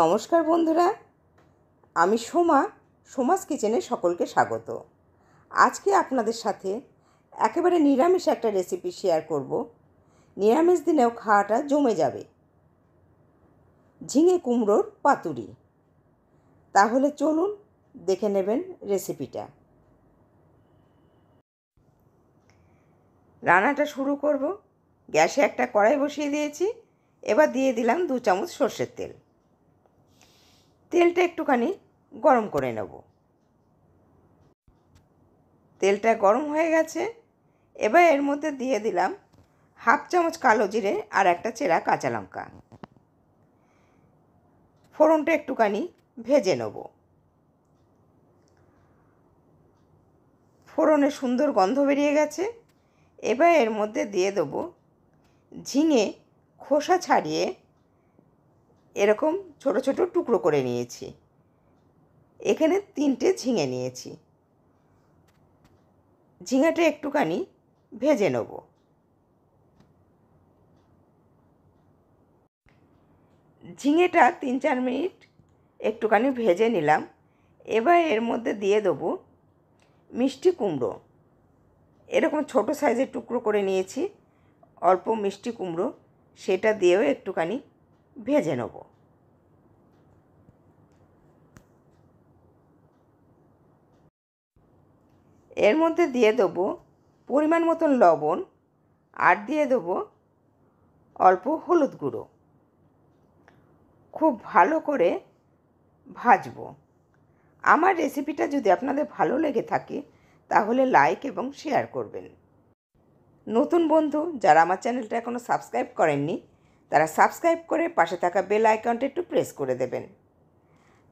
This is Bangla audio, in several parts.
নমস্কার বন্ধুরা আমি সোমা সোমাস কিচেনে সকলকে স্বাগত আজকে আপনাদের সাথে একেবারে নিরামিষ একটা রেসিপি শেয়ার করব নিরামিষ দিনেও খাওয়াটা জমে যাবে ঝিঙে কুমড়োর পাতুরি তাহলে চলুন দেখে নেবেন রেসিপিটা রান্নাটা শুরু করব গ্যাসে একটা কড়াই বসিয়ে দিয়েছি এবার দিয়ে দিলাম দু চামচ সর্ষের তেল তেলটা একটুখানি গরম করে নেব তেলটা গরম হয়ে গেছে এবার এর মধ্যে দিয়ে দিলাম হাফ চামচ কালো জিরে আর একটা চেরা কাঁচা লঙ্কা ফোড়নটা একটুখানি ভেজে নেব ফোড়নে সুন্দর গন্ধ বেরিয়ে গেছে এবার এর মধ্যে দিয়ে দেবো ঝিঙে খোসা ছাড়িয়ে এরকম ছোট ছোট টুকরো করে নিয়েছি এখানে তিনটে ঝিঙে নিয়েছি ঝিঙেটা একটুখানি ভেজে নেব ঝিঙেটা তিন চার মিনিট একটুখানি ভেজে নিলাম এবার এর মধ্যে দিয়ে দেবো মিষ্টি কুমড়ো এরকম ছোট সাইজের টুকরো করে নিয়েছি অল্প মিষ্টি কুমড়ো সেটা দিয়েও একটুখানি ভেজে নেবো এর মধ্যে দিয়ে দেবো পরিমাণ মতন লবণ আর দিয়ে দেবো অল্প হলুদ গুঁড়ো খুব ভালো করে ভাজবো আমার রেসিপিটা যদি আপনাদের ভালো লেগে থাকে তাহলে লাইক এবং শেয়ার করবেন নতুন বন্ধু যারা আমার চ্যানেলটা এখনও সাবস্ক্রাইব করেননি তারা সাবস্ক্রাইব করে পাশে থাকা বেল আইকনটা একটু প্রেস করে দেবেন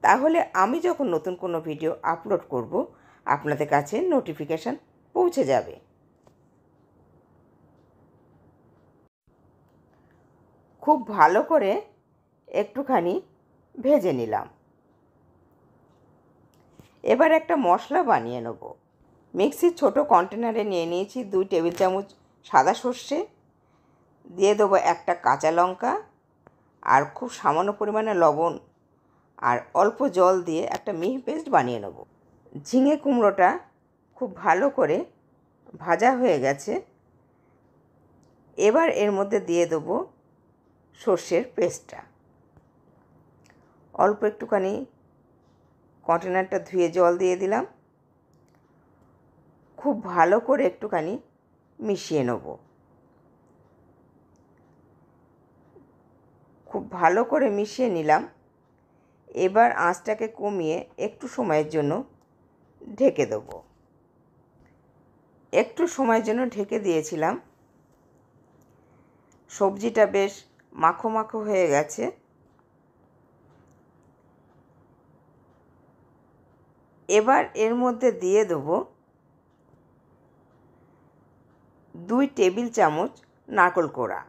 তাহলে আমি যখন নতুন কোনো ভিডিও আপলোড করব আপনাদের কাছে নোটিফিকেশান পৌঁছে যাবে খুব ভালো করে একটুখানি ভেজে নিলাম এবার একটা মশলা বানিয়ে নেব মিক্সির ছোট কন্টেনারে নিয়ে নিয়েছি দুই টেবিল চামচ সাদা সর্ষে দিয়ে দেবো একটা কাঁচা লঙ্কা আর খুব সামান্য পরিমাণে লবণ আর অল্প জল দিয়ে একটা মিহি পেস্ট বানিয়ে নেবো ঝিঙে কুমড়োটা খুব ভালো করে ভাজা হয়ে গেছে এবার এর মধ্যে দিয়ে দেবো সর্ষের পেস্টটা অল্প একটুখানি কন্টেনারটা ধুয়ে জল দিয়ে দিলাম খুব ভালো করে একটুখানি মিশিয়ে নেব খুব ভালো করে মিশিয়ে নিলাম এবার আঁচটাকে কমিয়ে একটু সময়ের জন্য ঢেকে দেব একটু সময়ের জন্য ঢেকে দিয়েছিলাম সবজিটা বেশ মাখো মাখো হয়ে গেছে এবার এর মধ্যে দিয়ে দেব দুই টেবিল চামচ নারকল কোড়া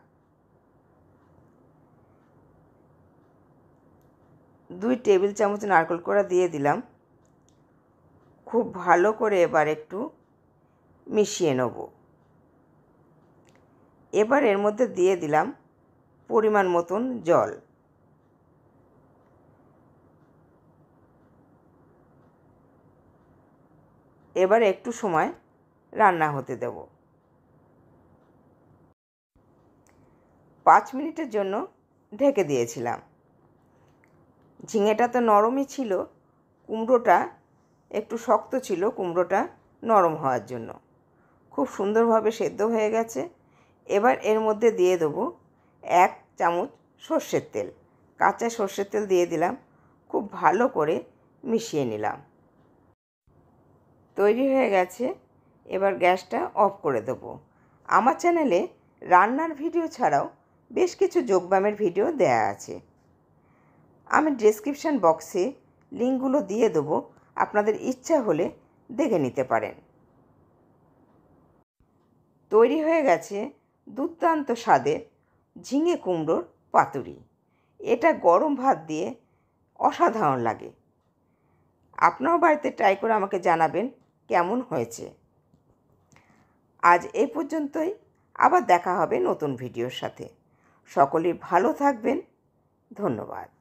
দুই টেবিল চামচ নারকল কোড়া দিয়ে দিলাম খুব ভালো করে এবার একটু মিশিয়ে নেব এবার এর মধ্যে দিয়ে দিলাম পরিমাণ মতন জল এবার একটু সময় রান্না হতে দেব পাঁচ মিনিটের জন্য ঢেকে দিয়েছিলাম ঝিঙেটা তো নরমই ছিল কুমড়োটা একটু শক্ত ছিল কুমড়োটা নরম হওয়ার জন্য খুব সুন্দরভাবে সেদ্ধ হয়ে গেছে এবার এর মধ্যে দিয়ে দেবো এক চামচ সর্ষের তেল কাঁচা সর্ষের তেল দিয়ে দিলাম খুব ভালো করে মিশিয়ে নিলাম তৈরি হয়ে গেছে এবার গ্যাসটা অফ করে দেব আমার চ্যানেলে রান্নার ভিডিও ছাড়াও বেশ কিছু যোগব্যায়ামের ভিডিও দেয়া আছে আমি ডিসক্রিপশান বক্সে লিঙ্কগুলো দিয়ে দেবো আপনাদের ইচ্ছা হলে দেখে নিতে পারেন তৈরি হয়ে গেছে দুর্দান্ত স্বাদের ঝিঙে কুমড়োর পাতুরি এটা গরম ভাত দিয়ে অসাধারণ লাগে আপনার বাড়িতে ট্রাই করে আমাকে জানাবেন কেমন হয়েছে আজ এই পর্যন্তই আবার দেখা হবে নতুন ভিডিওর সাথে সকলেই ভালো থাকবেন ধন্যবাদ